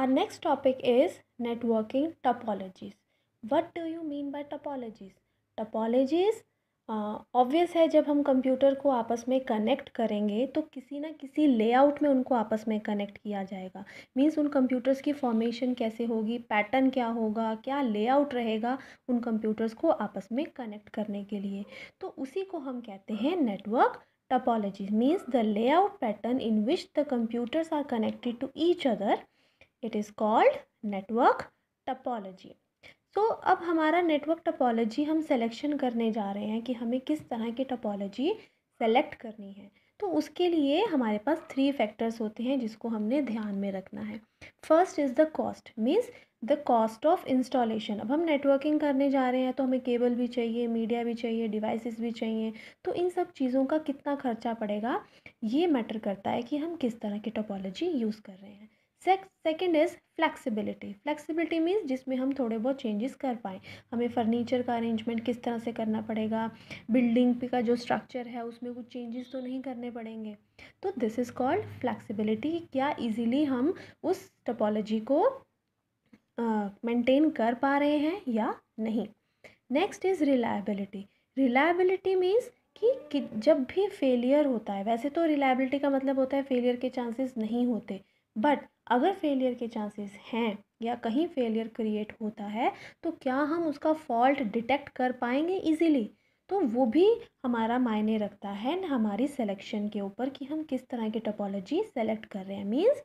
Our next topic is networking topologies. What do you mean by topologies? Topologies obvious uh, है जब हम computer को आपस में कनेक्ट करेंगे तो किसी ना किसी लेआउट में उनको आपस में कनेक्ट किया जाएगा मींस उन कंप्यूटर्स की फॉर्मेशन कैसे होगी पैटर्न क्या होगा क्या लेआउट रहेगा उन कंप्यूटर्स को आपस में कनेक्ट करने के लिए तो उसी को हम कहते हैं network topology means the layout pattern in which the computers are connected to each other it is called network topology so अब हमारा नेटवर्क टपोलॉजी हम सेलेक्शन करने जा रहे हैं कि हमें किस तरह की टपोलॉजी सेलेक्ट करनी है तो उसके लिए हमारे पास थ्री फैक्टर्स होते हैं जिसको हमने ध्यान में रखना है first is the cost means the cost of installation अब हम नेटवर्किंग करने जा रहे हैं तो हमें केबल भी चाहिए मीडिया भी चाहिए डिवाइसेस भी चाहिए तो इन सब चीज़ों का कितना खर्चा पड़ेगा ये मैटर करता है कि हम किस तरह की टोपोलॉजी यूज़ कर रहे हैं second is flexibility flexibility means जिसमें हम थोड़े बहुत चेंजेस कर पाएँ हमें फर्नीचर का अरेंजमेंट किस तरह से करना पड़ेगा बिल्डिंग का जो स्ट्रक्चर है उसमें कुछ चेंजेस तो नहीं करने पड़ेंगे तो दिस इज़ कॉल्ड फ्लैक्सीबिलिटी क्या ईजीली हम उस टपोलॉजी को मेंटेन uh, कर पा रहे हैं या नहीं next is reliability reliability means कि जब भी फेलियर होता है वैसे तो रिलायबिलिटी का मतलब होता है फेलियर के चांसेस नहीं होते बट अगर फेलियर के चांसेस हैं या कहीं फेलियर क्रिएट होता है तो क्या हम उसका फॉल्ट डिटेक्ट कर पाएंगे इजीली तो वो भी हमारा मायने रखता है हमारी सिलेक्शन के ऊपर कि हम किस तरह की टोपोलॉजी सेलेक्ट कर रहे हैं मीन्स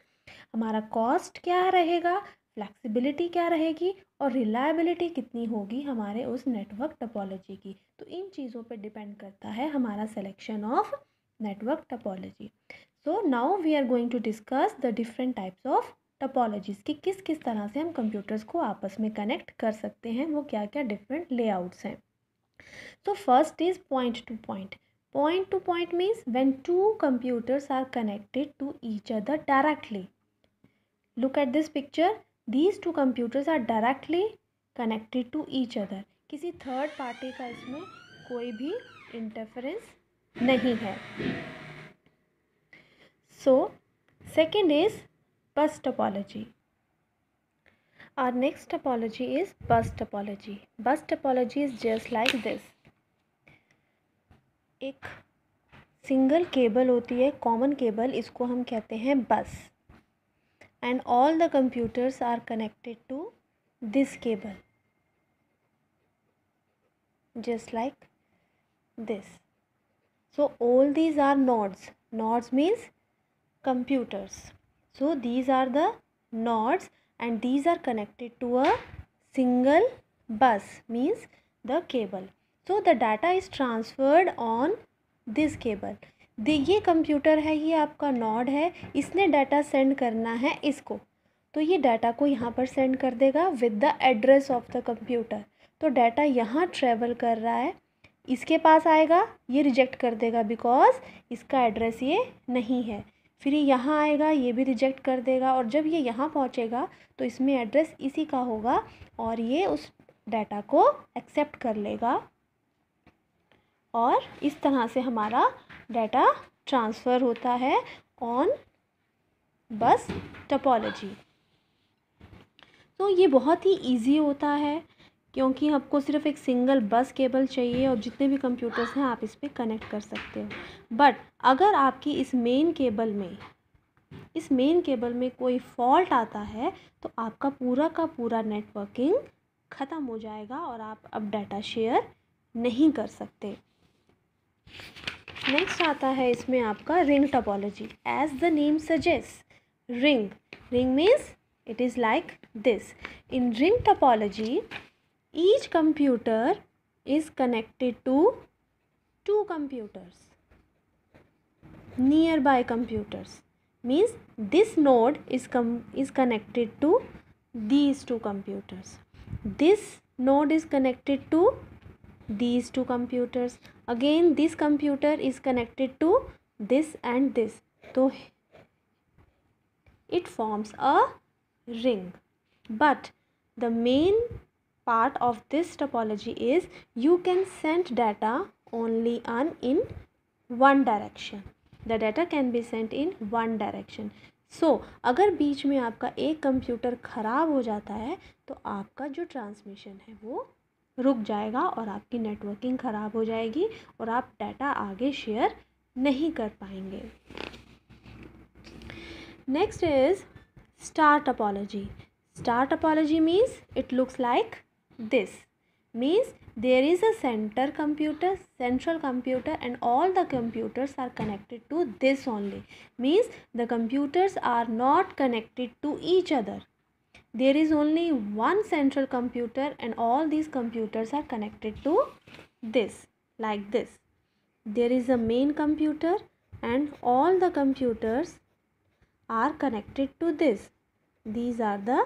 हमारा कॉस्ट क्या रहेगा फ्लैक्सिबिलिटी क्या रहेगी और रिलायबिलिटी कितनी होगी हमारे उस नेटवर्क टोपोलॉजी की तो इन चीज़ों पर डिपेंड करता है हमारा selection of network topology so now we are going to discuss the different types of topologies कि किस किस तरह से हम कंप्यूटर्स को आपस में कनेक्ट कर सकते हैं वो क्या क्या डिफरेंट लेआउट्स हैं so first is point to point point to point means when two computers are connected to each other directly look at this picture these two computers are directly connected to each other किसी third party का इसमें कोई भी interference नहीं है So, second is bus topology. Our next topology is bus topology. Bus topology is just like this. एक single cable होती है कॉमन केबल इसको हम कहते हैं bus and all the computers are connected to this cable just like this so all these are nodes nodes means computers. So these are the nodes and these are connected to a single bus means the cable. So the data is transferred on this cable. दे ये computer है ये आपका Nord है इसने data send करना है इसको तो ये डाटा को यहाँ पर सेंड कर देगा with the address of the computer तो डाटा यहाँ ट्रेवल कर रहा है इसके पास आएगा ये रिजेक्ट कर देगा बिकॉज़ इसका एड्रेस ये नहीं है फिर ये यहाँ आएगा ये भी रिजेक्ट कर देगा और जब ये यहाँ पहुँचेगा तो इसमें एड्रेस इसी का होगा और ये उस डाटा को एक्सेप्ट कर लेगा और इस तरह से हमारा डाटा ट्रांसफ़र होता है ऑन बस टपोलॉजी तो ये बहुत ही इजी होता है क्योंकि आपको सिर्फ एक सिंगल बस केबल चाहिए और जितने भी कंप्यूटर्स हैं आप इस पर कनेक्ट कर सकते हो बट अगर आपकी इस मेन केबल में इस मेन केबल में कोई फॉल्ट आता है तो आपका पूरा का पूरा नेटवर्किंग ख़त्म हो जाएगा और आप अब डाटा शेयर नहीं कर सकते नेक्स्ट आता है इसमें आपका ring topology as the name suggest ring ring means it is like this in ring topology each computer is connected to two computers nearby computers means this node is com is connected to these two computers this node is connected to these two computers again this computer is connected to this and this so it forms a ring but the main part of this topology is you can send data only on in one direction the data can be sent in one direction so so, अगर बीच में आपका एक computer ख़राब हो जाता है तो आपका जो ट्रांसमिशन है वो रुक जाएगा और आपकी नेटवर्किंग ख़राब हो जाएगी और आप डाटा आगे शेयर नहीं कर पाएंगे next is star topology star topology means it looks like this means there is a center computer central computer and all the computers are connected to this only means the computers are not connected to each other there is only one central computer and all these computers are connected to this like this there is a main computer and all the computers are connected to this these are the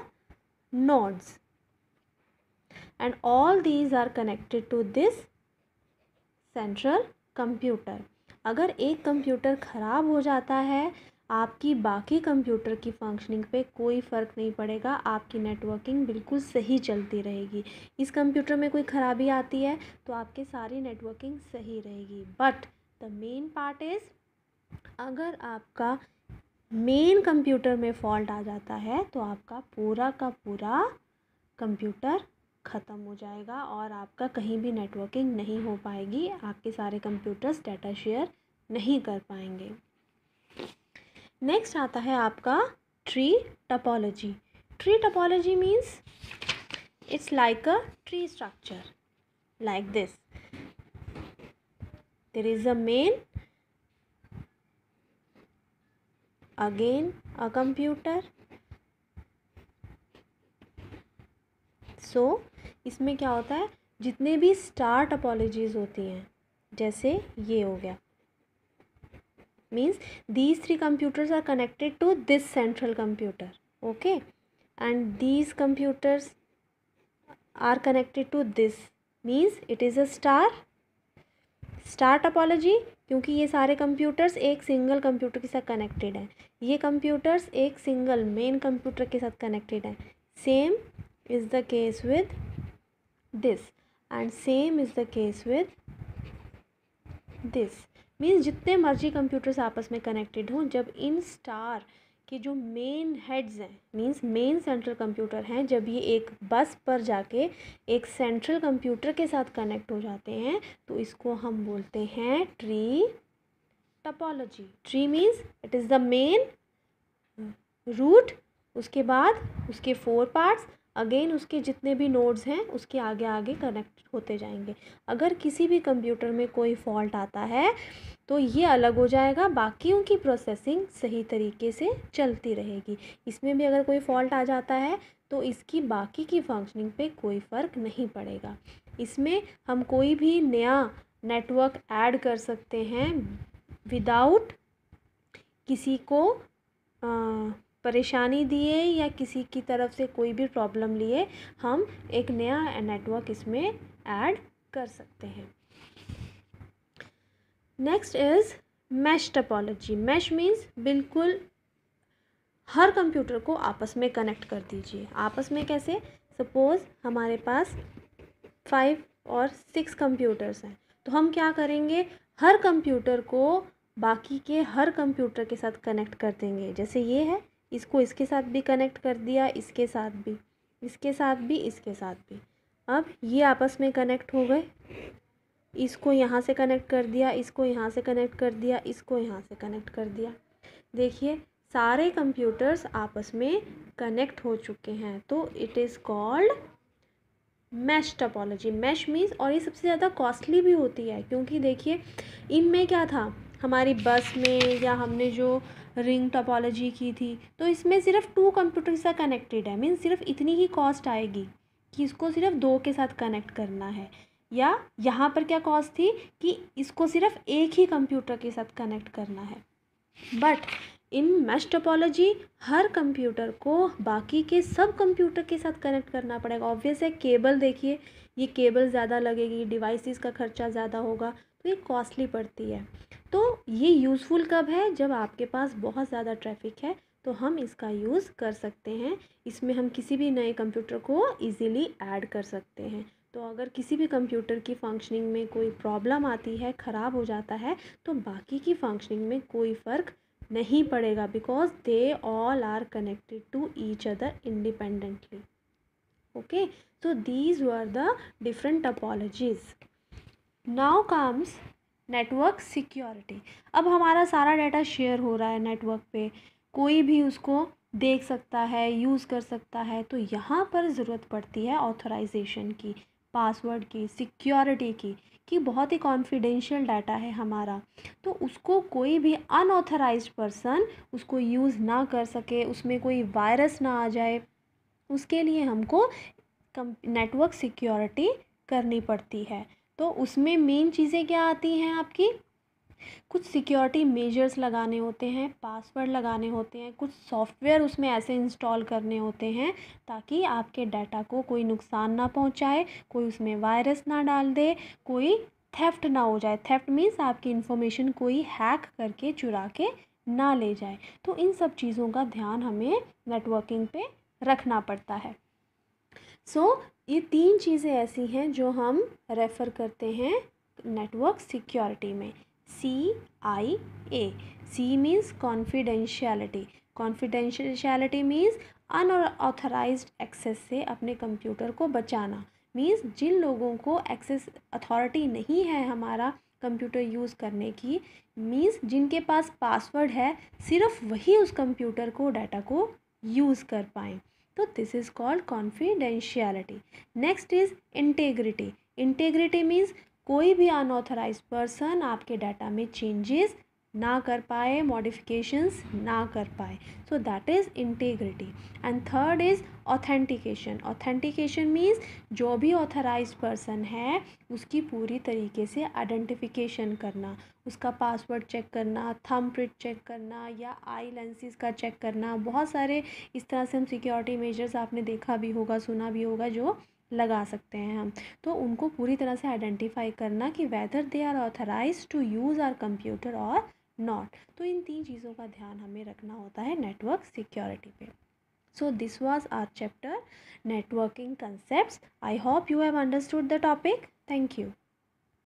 nodes and all these are connected to this central computer अगर एक computer ख़राब हो जाता है आपकी बाकी computer की functioning पे कोई फ़र्क नहीं पड़ेगा आपकी नेटवर्किंग बिल्कुल सही चलती रहेगी इस कंप्यूटर में कोई ख़राबी आती है तो आपके सारी नेटवर्किंग सही रहेगी but the main part is अगर आपका मेन कंप्यूटर में फॉल्ट आ जाता है तो आपका पूरा का पूरा कंप्यूटर ख़त्म हो जाएगा और आपका कहीं भी नेटवर्किंग नहीं हो पाएगी आपके सारे कंप्यूटर्स डाटा शेयर नहीं कर पाएंगे नेक्स्ट आता है आपका tree topology tree topology means it's like a tree structure like this there is a main again a computer so इसमें क्या होता है जितने भी स्टार्ट अपॉलोजीज होती हैं जैसे ये हो गया means these three computers are connected to this central computer okay and these computers are connected to this means it is a star star topology क्योंकि ये सारे कंप्यूटर्स एक सिंगल कंप्यूटर के साथ कनेक्टेड हैं ये कंप्यूटर्स एक सिंगल मेन कंप्यूटर के साथ कनेक्टेड हैं same is the case with this and same is the case with this means जितने मर्जी कंप्यूटर्स आपस में कनेक्टेड हों जब इन स्टार के जो मेन हेड्स हैं मीन्स मेन सेंट्रल कंप्यूटर हैं जब ये एक बस पर जाके एक सेंट्रल कंप्यूटर के साथ कनेक्ट हो जाते हैं तो इसको हम बोलते हैं tree topology tree means it is the main root उसके बाद उसके फोर पार्ट्स अगेन उसके जितने भी नोड्स हैं उसके आगे आगे कनेक्ट होते जाएंगे अगर किसी भी कंप्यूटर में कोई फॉल्ट आता है तो ये अलग हो जाएगा बाकियों की प्रोसेसिंग सही तरीके से चलती रहेगी इसमें भी अगर कोई फॉल्ट आ जाता है तो इसकी बाकी की फंक्शनिंग पे कोई फ़र्क नहीं पड़ेगा इसमें हम कोई भी नया नेटवर्क ऐड कर सकते हैं विदाउट किसी को आ, परेशानी दिए या किसी की तरफ से कोई भी प्रॉब्लम लिए हम एक नया नेटवर्क इसमें ऐड कर सकते हैं next is mesh topology mesh means बिल्कुल हर कंप्यूटर को आपस में कनेक्ट कर दीजिए आपस में कैसे सपोज़ हमारे पास फाइव और सिक्स कंप्यूटर्स हैं तो हम क्या करेंगे हर कंप्यूटर को बाकी के हर कंप्यूटर के साथ कनेक्ट कर देंगे जैसे ये है इसको इसके साथ भी कनेक्ट कर दिया इसके साथ भी इसके साथ भी इसके साथ भी अब ये आपस में कनेक्ट हो गए इसको यहाँ से कनेक्ट कर दिया इसको यहाँ से कनेक्ट कर दिया इसको यहाँ से कनेक्ट कर दिया देखिए सारे कंप्यूटर्स आपस में कनेक्ट हो चुके हैं तो it is called mesh topology mesh means और ये सबसे ज़्यादा कॉस्टली भी होती है क्योंकि देखिए इनमें क्या था हमारी बस में या हमने जो रिंग टोपोलॉजी की थी तो इसमें सिर्फ टू कंप्यूटर से कनेक्टेड है मीन सिर्फ इतनी ही कॉस्ट आएगी कि इसको सिर्फ दो के साथ कनेक्ट करना है या यहाँ पर क्या कॉस्ट थी कि इसको सिर्फ एक ही कंप्यूटर के साथ कनेक्ट करना है बट इन मैश टोपोलॉजी हर कंप्यूटर को बाकी के सब कंप्यूटर के साथ कनेक्ट करना पड़ेगा ऑब्वियस है केबल देखिए ये केबल ज़्यादा लगेगी डिवाइसेस का खर्चा ज़्यादा होगा फिर कॉस्टली पड़ती है तो ये यूज़फुल कब है जब आपके पास बहुत ज़्यादा ट्रैफिक है तो हम इसका यूज़ कर सकते हैं इसमें हम किसी भी नए कंप्यूटर को इजीली ऐड कर सकते हैं तो अगर किसी भी कंप्यूटर की फंक्शनिंग में कोई प्रॉब्लम आती है ख़राब हो जाता है तो बाकी की फंक्शनिंग में कोई फ़र्क नहीं पड़ेगा because they all are connected to each other independently okay so these were the different topologies now comes network security अब हमारा सारा डाटा शेयर हो रहा है नेटवर्क पे कोई भी उसको देख सकता है यूज़ कर सकता है तो यहाँ पर ज़रूरत पड़ती है ऑथोराइजेशन की पासवर्ड की सिक्योरिटी की कि बहुत ही कॉन्फिडेंशियल डाटा है हमारा तो उसको कोई भी अनऑथराइज पर्सन उसको यूज़ ना कर सके उसमें कोई वायरस ना आ जाए उसके लिए हमको नेटवर्क सिक्योरिटी करनी पड़ती है तो उसमें मेन चीज़ें क्या आती हैं आपकी कुछ सिक्योरिटी मेजर्स लगाने होते हैं पासवर्ड लगाने होते हैं कुछ सॉफ्टवेयर उसमें ऐसे इंस्टॉल करने होते हैं ताकि आपके डाटा को कोई नुकसान ना पहुंचाए कोई उसमें वायरस ना डाल दे कोई थेफ्ट ना हो जाए थेफ्ट मीन्स आपकी इन्फॉर्मेशन कोई हैक करके चुरा के ना ले जाए तो इन सब चीज़ों का ध्यान हमें नेटवर्किंग पे रखना पड़ता है सो so, ये तीन चीज़ें ऐसी हैं जो हम रेफ़र करते हैं नेटवर्क सिक्योरिटी में C I A C means confidentiality confidentiality means unauthorised access से अपने कंप्यूटर को बचाना मीन्स जिन लोगों को एक्सेस अथॉरिटी नहीं है हमारा कंप्यूटर यूज़ करने की मीन्स जिनके पास पासवर्ड है सिर्फ वही उस कंप्यूटर को डाटा को यूज़ कर पाएँ तो this is called confidentiality next is integrity integrity means कोई भी अनऑथराइज पर्सन आपके डाटा में चेंजेस ना कर पाए मॉडिफिकेशंस ना कर पाए so that is integrity and third is authentication authentication means जो भी ऑथराइज पर्सन है उसकी पूरी तरीके से आइडेंटिफिकेशन करना उसका पासवर्ड चेक करना थम प्रिंट चेक करना या आई लेंसेज का चेक करना बहुत सारे इस तरह से हम सिक्योरिटी मेजर्स आपने देखा भी होगा सुना भी होगा जो लगा सकते हैं हम तो उनको पूरी तरह से आइडेंटिफाई करना कि whether they are authorised to use our computer और नॉट तो इन तीन चीज़ों का ध्यान हमें रखना होता है नेटवर्क सिक्योरिटी पे so this was our chapter networking concept I hope you have understood the topic thank you